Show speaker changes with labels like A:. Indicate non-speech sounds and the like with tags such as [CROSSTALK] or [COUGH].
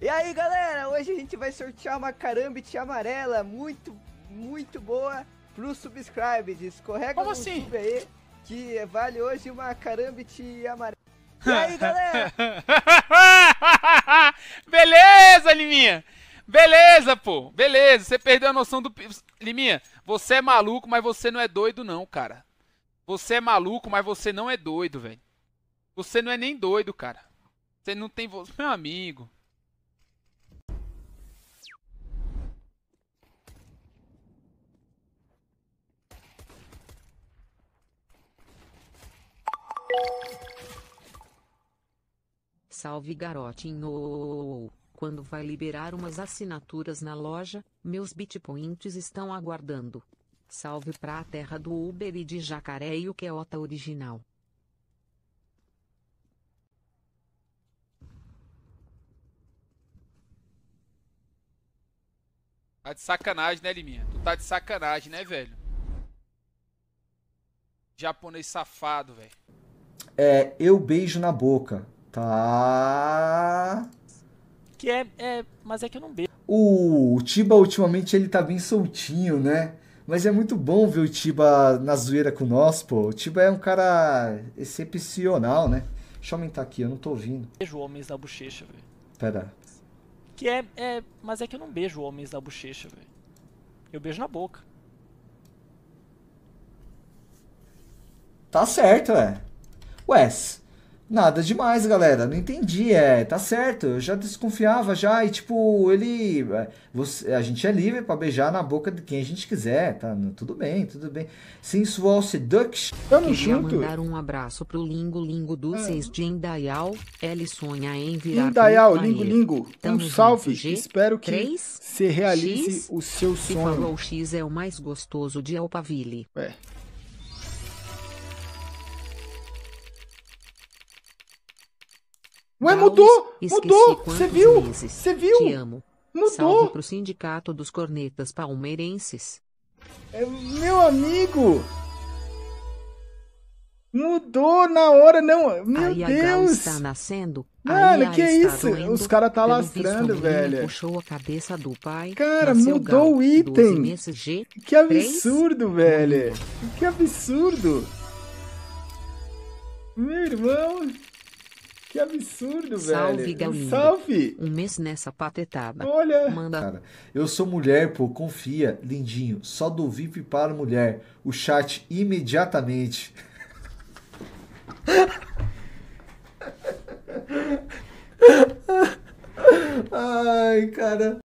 A: E aí galera, hoje a gente vai sortear uma carambite amarela muito, muito boa pro subscribe. Escorrega Como assim? sub aí que vale hoje uma carambite amarela.
B: E aí [LAUGHS] galera? [LAUGHS] Beleza, Liminha! Beleza, pô! Beleza, você perdeu a noção do. Liminha, você é maluco, mas você não é doido, não, cara. Você é maluco, mas você não é doido, velho. Você não é nem doido, cara. Você não tem. Meu amigo.
C: Salve garotinho! Quando vai liberar umas assinaturas na loja, meus bitpoints estão aguardando. Salve pra terra do Uber e de Jacaré e o Queota original.
B: Tá de sacanagem, né, Liminha? Tu tá de sacanagem, né, velho? Japonês safado, velho
A: é eu beijo na boca. Tá.
B: Que é, é. Mas é que eu não beijo.
A: O, Tiba ultimamente ele tá bem soltinho, né? Mas é muito bom ver o Tiba na zoeira com nós, pô. O Tiba é um cara excepcional, né? Deixa eu aumentar aqui, eu não tô ouvindo.
B: Beijo homens na bochecha, velho. Pera. Que é, é. Mas é que eu não beijo homens na bochecha, velho. Eu beijo na boca.
A: Tá certo, é. Wes, nada demais, galera. Não entendi, é, tá certo. Eu já desconfiava já e tipo, ele é, você, a gente é livre para beijar na boca de quem a gente quiser, tá? Tudo bem, tudo bem. Sensual Seduction. Tamo Queria junto. mandar
C: um abraço pro Lingo Lingo do é. de Indaial. Ele sonha em virar Indaial, Lingo Lingo. um salve. G, Espero que 3, se realize X, o seu sonho. Falou X é o mais gostoso de Alpaville. É. Ué, mudou! Mudou! Você viu? Você viu? Te amo. Mudou! Salve pro Sindicato dos Cornetas Palmeirenses.
A: É, meu
C: amigo!
B: Mudou na hora, não. Meu Deus! Deus. está
C: nascendo. Mano, que é isso? Doendo, Os caras tá lastrando, velho. Puxou a cabeça do pai. Cara, mudou o item.
B: G, que absurdo, velho. Que absurdo. Meu irmão. Que absurdo, Salve, velho.
C: Salve, Um mês nessa patetada.
A: Olha. Manda. Cara, eu sou mulher, pô, confia, lindinho. Só do VIP para mulher. O chat imediatamente. [LAUGHS] Ai, cara.